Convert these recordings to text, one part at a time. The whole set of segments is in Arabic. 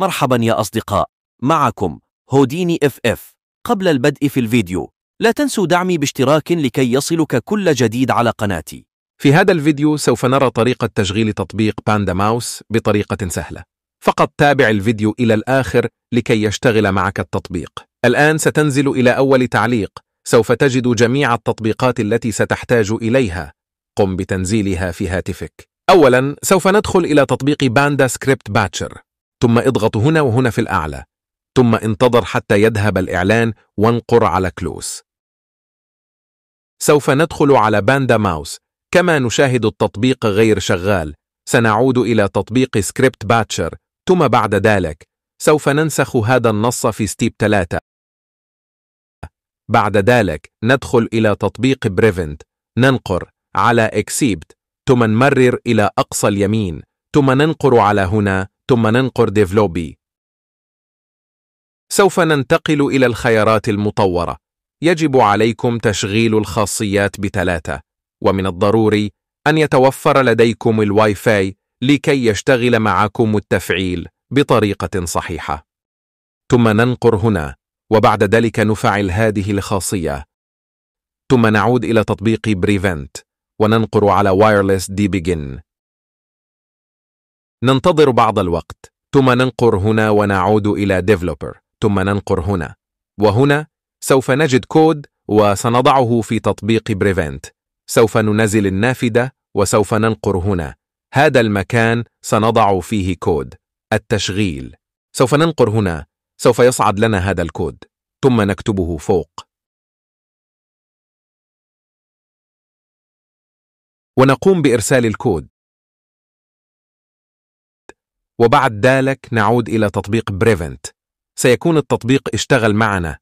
مرحبا يا أصدقاء معكم هوديني اف اف قبل البدء في الفيديو لا تنسوا دعمي باشتراك لكي يصلك كل جديد على قناتي في هذا الفيديو سوف نرى طريقة تشغيل تطبيق باندا ماوس بطريقة سهلة فقط تابع الفيديو إلى الآخر لكي يشتغل معك التطبيق الآن ستنزل إلى أول تعليق سوف تجد جميع التطبيقات التي ستحتاج إليها قم بتنزيلها في هاتفك أولا سوف ندخل إلى تطبيق باندا سكريبت باتشر ثم اضغط هنا وهنا في الأعلى ثم انتظر حتى يذهب الإعلان وانقر على كلوس سوف ندخل على باندا ماوس كما نشاهد التطبيق غير شغال سنعود إلى تطبيق سكريبت باتشر ثم بعد ذلك سوف ننسخ هذا النص في ستيب 3 بعد ذلك ندخل إلى تطبيق بريفنت ننقر على اكسيبت ثم نمرر إلى أقصى اليمين ثم ننقر على هنا ثم ننقر ديفلوبي سوف ننتقل إلى الخيارات المطورة يجب عليكم تشغيل الخاصيات بثلاثة ومن الضروري أن يتوفر لديكم الواي فاي لكي يشتغل معكم التفعيل بطريقة صحيحة ثم ننقر هنا وبعد ذلك نفعل هذه الخاصية ثم نعود إلى تطبيق بريفنت وننقر على وايرلس دي بيجن ننتظر بعض الوقت ثم ننقر هنا ونعود إلى Developer ثم ننقر هنا وهنا سوف نجد كود وسنضعه في تطبيق بريفنت سوف ننزل النافذة وسوف ننقر هنا هذا المكان سنضع فيه كود التشغيل سوف ننقر هنا سوف يصعد لنا هذا الكود ثم نكتبه فوق ونقوم بإرسال الكود وبعد ذلك نعود إلى تطبيق بريفنت سيكون التطبيق اشتغل معنا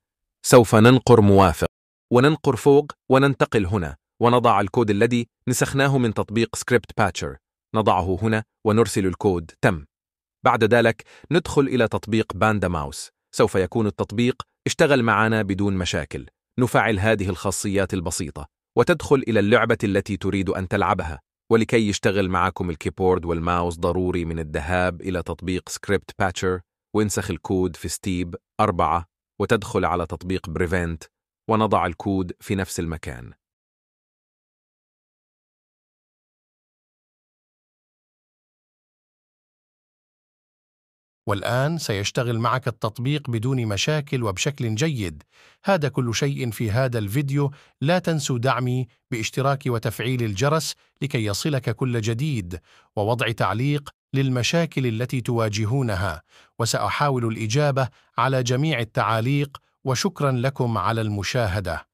سوف ننقر موافق وننقر فوق وننتقل هنا ونضع الكود الذي نسخناه من تطبيق سكريبت باتشر نضعه هنا ونرسل الكود تم بعد ذلك ندخل إلى تطبيق باندا ماوس سوف يكون التطبيق اشتغل معنا بدون مشاكل نفعل هذه الخاصيات البسيطة وتدخل إلى اللعبة التي تريد أن تلعبها ولكي يشتغل معكم الكيبورد والماوس ضروري من الذهاب إلى تطبيق سكريبت باتشر وانسخ الكود في ستيب 4 وتدخل على تطبيق بريفنت ونضع الكود في نفس المكان والآن سيشتغل معك التطبيق بدون مشاكل وبشكل جيد هذا كل شيء في هذا الفيديو لا تنسوا دعمي باشتراك وتفعيل الجرس لكي يصلك كل جديد ووضع تعليق للمشاكل التي تواجهونها وسأحاول الإجابة على جميع التعاليق وشكرا لكم على المشاهدة